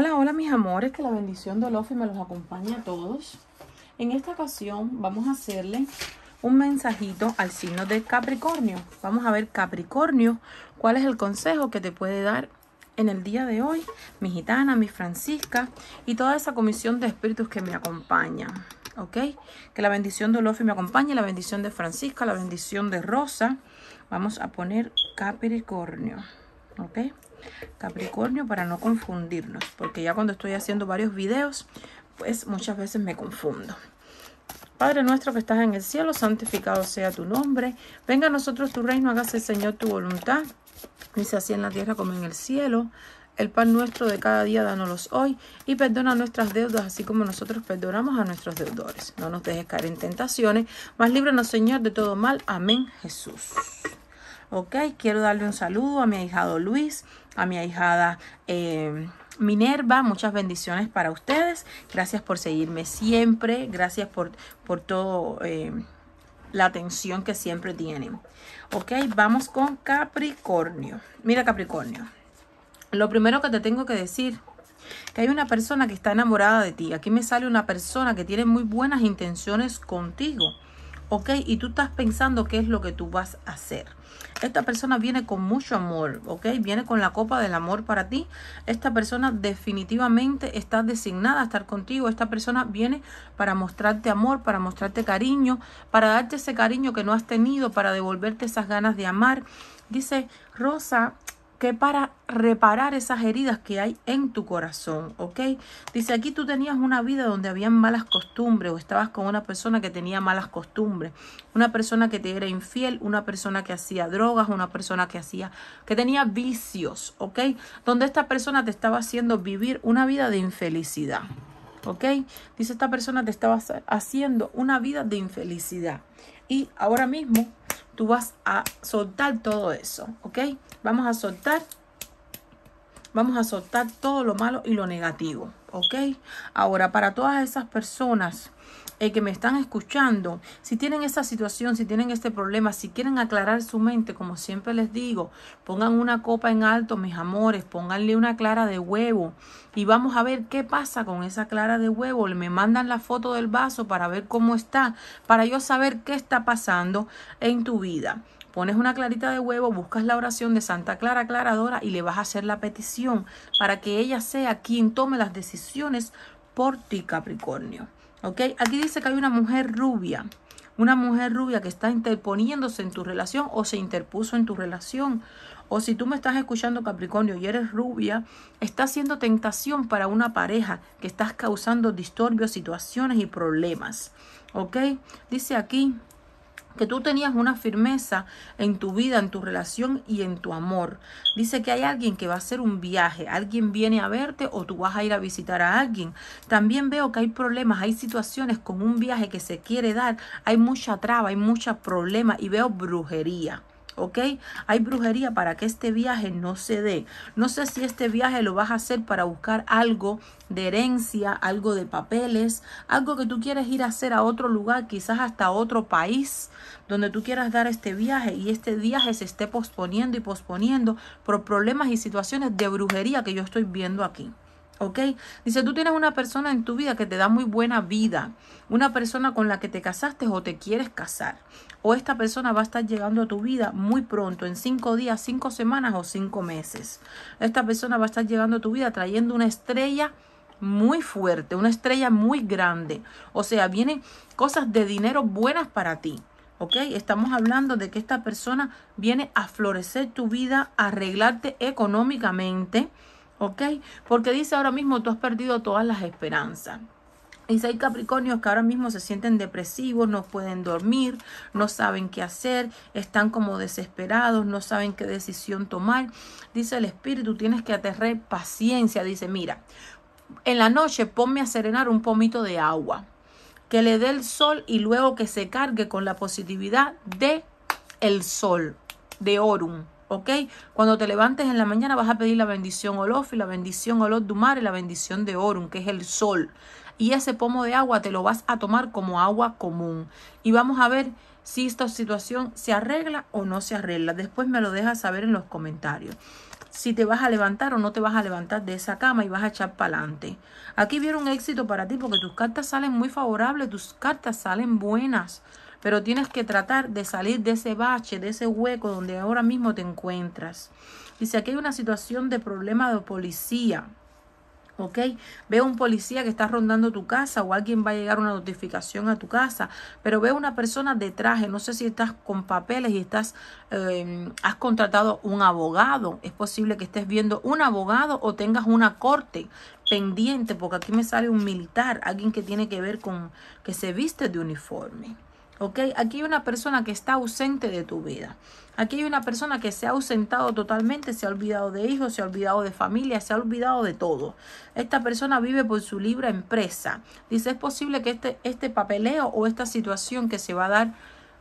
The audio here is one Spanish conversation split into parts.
Hola, hola mis amores, que la bendición de Olofi me los acompañe a todos. En esta ocasión vamos a hacerle un mensajito al signo de Capricornio. Vamos a ver Capricornio, cuál es el consejo que te puede dar en el día de hoy mi gitana, mi Francisca y toda esa comisión de espíritus que me acompaña, ¿Ok? Que la bendición de Olofi me acompañe, la bendición de Francisca, la bendición de Rosa. Vamos a poner Capricornio. ¿Ok? Capricornio para no confundirnos, porque ya cuando estoy haciendo varios videos, pues muchas veces me confundo. Padre nuestro que estás en el cielo, santificado sea tu nombre. Venga a nosotros tu reino, hágase Señor tu voluntad. Dice así en la tierra como en el cielo. El pan nuestro de cada día, danos hoy y perdona nuestras deudas, así como nosotros perdonamos a nuestros deudores. No nos dejes caer en tentaciones, mas líbranos, Señor, de todo mal. Amén, Jesús. Ok, quiero darle un saludo a mi ahijado Luis, a mi ahijada. Em, Minerva, muchas bendiciones para ustedes. Gracias por seguirme siempre. Gracias por, por todo em, la atención que siempre tienen. Ok, vamos con Capricornio. Mira Capricornio. Lo primero que te tengo que decir, que hay una persona que está enamorada de ti. Aquí me sale una persona que tiene muy buenas intenciones contigo ¿ok? Y tú estás pensando qué es lo que tú vas a hacer. Esta persona viene con mucho amor, ¿ok? Viene con la copa del amor para ti. Esta persona definitivamente está designada a estar contigo. Esta persona viene para mostrarte amor, para mostrarte cariño, para darte ese cariño que no has tenido, para devolverte esas ganas de amar. Dice, Rosa, que para reparar esas heridas que hay en tu corazón, ¿ok? Dice, aquí tú tenías una vida donde habían malas costumbres o estabas con una persona que tenía malas costumbres, una persona que te era infiel, una persona que hacía drogas, una persona que hacía, que tenía vicios, ¿ok? Donde esta persona te estaba haciendo vivir una vida de infelicidad, ¿ok? Dice, esta persona te estaba haciendo una vida de infelicidad. Y ahora mismo tú vas a soltar todo eso, ¿ok? Vamos a soltar Vamos a soltar todo lo malo y lo negativo, ¿ok? Ahora, para todas esas personas eh, que me están escuchando, si tienen esa situación, si tienen este problema, si quieren aclarar su mente, como siempre les digo, pongan una copa en alto, mis amores, pónganle una clara de huevo y vamos a ver qué pasa con esa clara de huevo. Me mandan la foto del vaso para ver cómo está, para yo saber qué está pasando en tu vida pones una clarita de huevo, buscas la oración de Santa Clara aclaradora y le vas a hacer la petición para que ella sea quien tome las decisiones por ti, Capricornio. ¿Ok? Aquí dice que hay una mujer rubia, una mujer rubia que está interponiéndose en tu relación o se interpuso en tu relación. O si tú me estás escuchando, Capricornio, y eres rubia, está siendo tentación para una pareja que estás causando disturbios, situaciones y problemas. ¿Ok? Dice aquí, que tú tenías una firmeza en tu vida, en tu relación y en tu amor. Dice que hay alguien que va a hacer un viaje, alguien viene a verte o tú vas a ir a visitar a alguien. También veo que hay problemas, hay situaciones con un viaje que se quiere dar, hay mucha traba, hay muchos problemas y veo brujería. ¿ok? Hay brujería para que este viaje no se dé. No sé si este viaje lo vas a hacer para buscar algo de herencia, algo de papeles, algo que tú quieres ir a hacer a otro lugar, quizás hasta otro país, donde tú quieras dar este viaje y este viaje se esté posponiendo y posponiendo por problemas y situaciones de brujería que yo estoy viendo aquí. ¿Ok? Dice, tú tienes una persona en tu vida que te da muy buena vida, una persona con la que te casaste o te quieres casar, o esta persona va a estar llegando a tu vida muy pronto, en cinco días, cinco semanas o cinco meses. Esta persona va a estar llegando a tu vida trayendo una estrella muy fuerte, una estrella muy grande. O sea, vienen cosas de dinero buenas para ti. ¿ok? Estamos hablando de que esta persona viene a florecer tu vida, a arreglarte económicamente, ¿ok? Porque dice ahora mismo tú has perdido todas las esperanzas. Dice, hay Capricornios que ahora mismo se sienten depresivos, no pueden dormir, no saben qué hacer, están como desesperados, no saben qué decisión tomar. Dice el espíritu, tienes que aterrar paciencia. Dice, mira, en la noche ponme a serenar un pomito de agua, que le dé el sol y luego que se cargue con la positividad de el sol, de Orum. ¿ok? Cuando te levantes en la mañana vas a pedir la bendición Olof y la bendición Olof Dumar y la bendición de Orun, que es el sol. Y ese pomo de agua te lo vas a tomar como agua común. Y vamos a ver si esta situación se arregla o no se arregla. Después me lo dejas saber en los comentarios. Si te vas a levantar o no te vas a levantar de esa cama y vas a echar para adelante. Aquí vieron un éxito para ti porque tus cartas salen muy favorables, tus cartas salen buenas pero tienes que tratar de salir de ese bache, de ese hueco donde ahora mismo te encuentras. Dice, si aquí hay una situación de problema de policía. ¿ok? Veo un policía que está rondando tu casa o alguien va a llegar una notificación a tu casa, pero veo una persona de traje, no sé si estás con papeles y estás, em, has contratado un abogado, es posible que estés viendo un abogado o tengas una corte pendiente, porque aquí me sale un militar, alguien que tiene que ver con que se viste de uniforme. ¿ok? Aquí hay una persona que está ausente de tu vida. Aquí hay una persona que se ha ausentado totalmente, se ha olvidado de hijos, se ha olvidado de familia, se ha olvidado de todo. Esta persona vive por su libre empresa. Dice, es posible que este, este papeleo o esta situación que se va a dar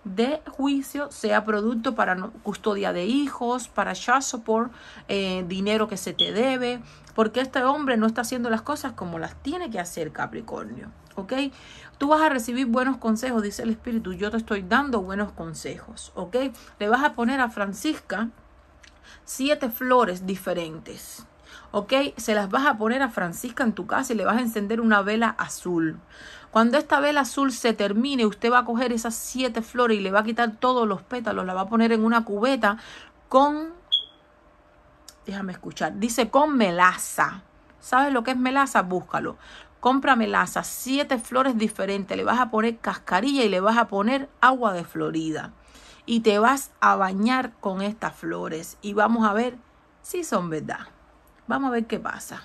de juicio sea producto para custodia de hijos, para child support, eh, dinero que se te debe, porque este hombre no está haciendo las cosas como las tiene que hacer Capricornio. ¿ok? Tú vas a recibir buenos consejos, dice el Espíritu, yo te estoy dando buenos consejos, ¿ok? Le vas a poner a Francisca siete flores diferentes. ¿ok? Se las vas a poner a Francisca en tu casa y le vas a encender una vela azul. Cuando esta vela azul se termine, usted va a coger esas siete flores y le va a quitar todos los pétalos, la va a poner en una cubeta con, déjame escuchar, dice con melaza. ¿Sabes lo que es melaza? Búscalo. Compra melaza, siete flores diferentes, le vas a poner cascarilla y le vas a poner agua de Florida. Y te vas a bañar con estas flores y vamos a ver si son verdad. Vamos a ver qué pasa.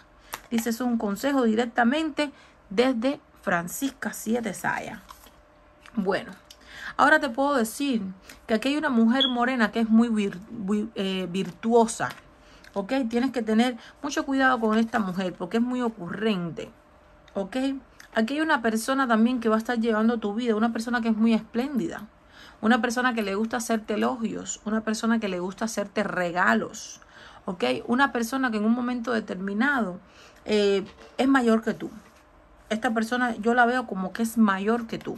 Dice, es un consejo directamente desde Francisca Siete Saya. Bueno, ahora te puedo decir que aquí hay una mujer morena que es muy, eh, virtuosa. ¿Ok? Tienes que tener mucho cuidado con esta mujer porque es muy ocurrente ¿Ok? Aquí hay una persona también que va a estar llevando tu vida, una persona que es muy espléndida, una persona que le gusta hacerte elogios, una persona que le gusta hacerte regalos, ¿ok? Una persona que en un momento determinado eh, es mayor que tú. Esta persona yo la veo como que es mayor que tú.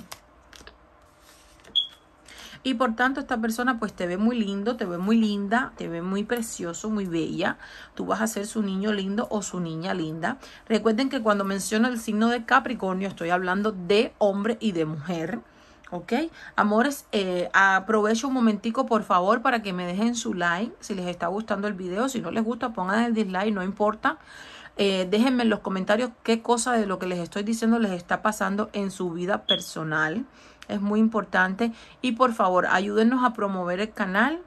Y por tanto esta persona pues te ve muy lindo, te ve muy linda, te ve muy precioso, muy bella. Tú vas a ser su niño lindo o su niña linda. Recuerden que cuando menciono el signo de Capricornio estoy hablando de hombre y de mujer. ¿ok? Amores, eh, aprovecho un momentico, por favor, para que me dejen su like, si les está gustando el video, si no les gusta, pongan el dislike, no importa. Eh, déjenme en los comentarios qué cosa de lo que les estoy diciendo les está pasando en su vida personal es muy importante. Y por favor, ayúdenos a promover el canal.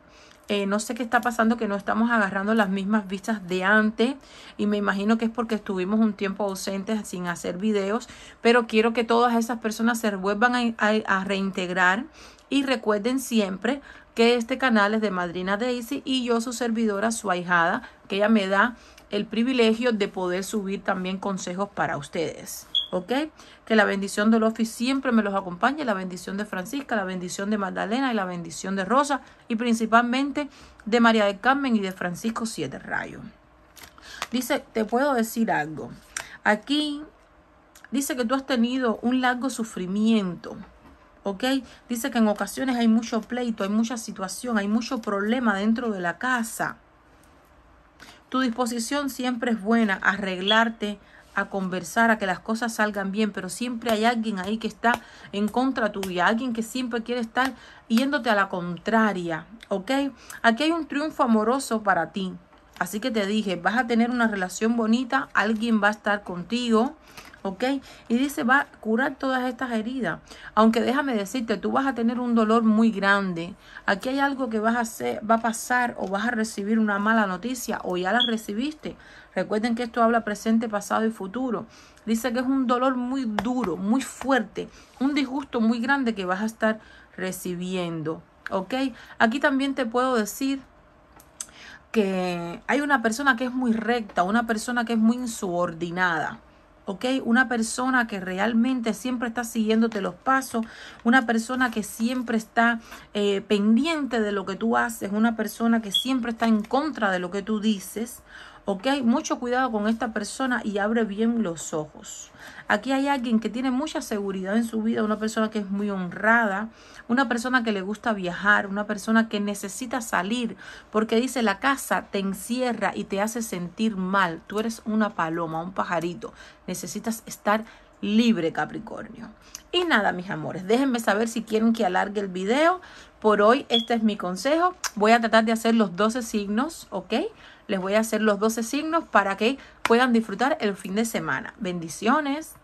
Eh, no sé qué está pasando, que no estamos agarrando las mismas vistas de antes. Y me imagino que es porque estuvimos un tiempo ausentes sin hacer videos. Pero quiero que todas esas personas se vuelvan a, a reintegrar. Y recuerden siempre que este canal es de Madrina Daisy y yo su servidora, su ahijada, que ella me da el privilegio de poder subir también consejos para ustedes. ¿ok? Que la bendición de Lofi siempre me los acompañe, la bendición de Francisca, la bendición de Magdalena y la bendición de Rosa y principalmente de María del Carmen y de Francisco Siete Rayo. Dice, te puedo decir algo. Aquí dice que tú has tenido un largo sufrimiento. ¿ok? Dice que en ocasiones hay mucho pleito, hay mucha situación, hay mucho problema dentro de la casa. Tu disposición siempre es buena, arreglarte, a conversar, a que las cosas salgan bien, pero siempre hay alguien ahí que está en contra tuya, alguien que siempre quiere estar yéndote a la contraria, ¿ok? Aquí hay un triunfo amoroso para ti. Así que te dije, vas a tener una relación bonita, alguien va a estar contigo, ¿ok? Y dice, va a curar todas estas heridas. Aunque déjame decirte, tú vas a tener un dolor muy grande. Aquí hay algo que vas a hacer, va a pasar o vas a recibir una mala noticia o ya la recibiste. Recuerden que esto habla presente, pasado y futuro. Dice que es un dolor muy duro, muy fuerte, un disgusto muy grande que vas a estar recibiendo, ¿ok? Aquí también te puedo decir que hay una persona que es muy recta, una persona que es muy insubordinada. Una persona que realmente siempre está siguiéndote los pasos, una persona que siempre está eh, pendiente de lo que tú haces, una persona que siempre está en contra de lo que tú dices, ¿ok? Mucho cuidado con esta persona y abre bien los ojos. Aquí hay alguien que tiene mucha seguridad en su vida, una persona que es muy honrada, una persona que le gusta viajar, una persona que necesita salir, porque dice la casa te encierra y te hace sentir mal. Tú eres una paloma, un pajarito. Necesitas estar libre Capricornio. Y nada, mis amores, déjenme saber si quieren que alargue el video. Por hoy este es mi consejo. Voy a tratar de hacer los 12 signos, ¿ok? les voy a hacer los 12 signos para que puedan disfrutar el fin de semana. Bendiciones.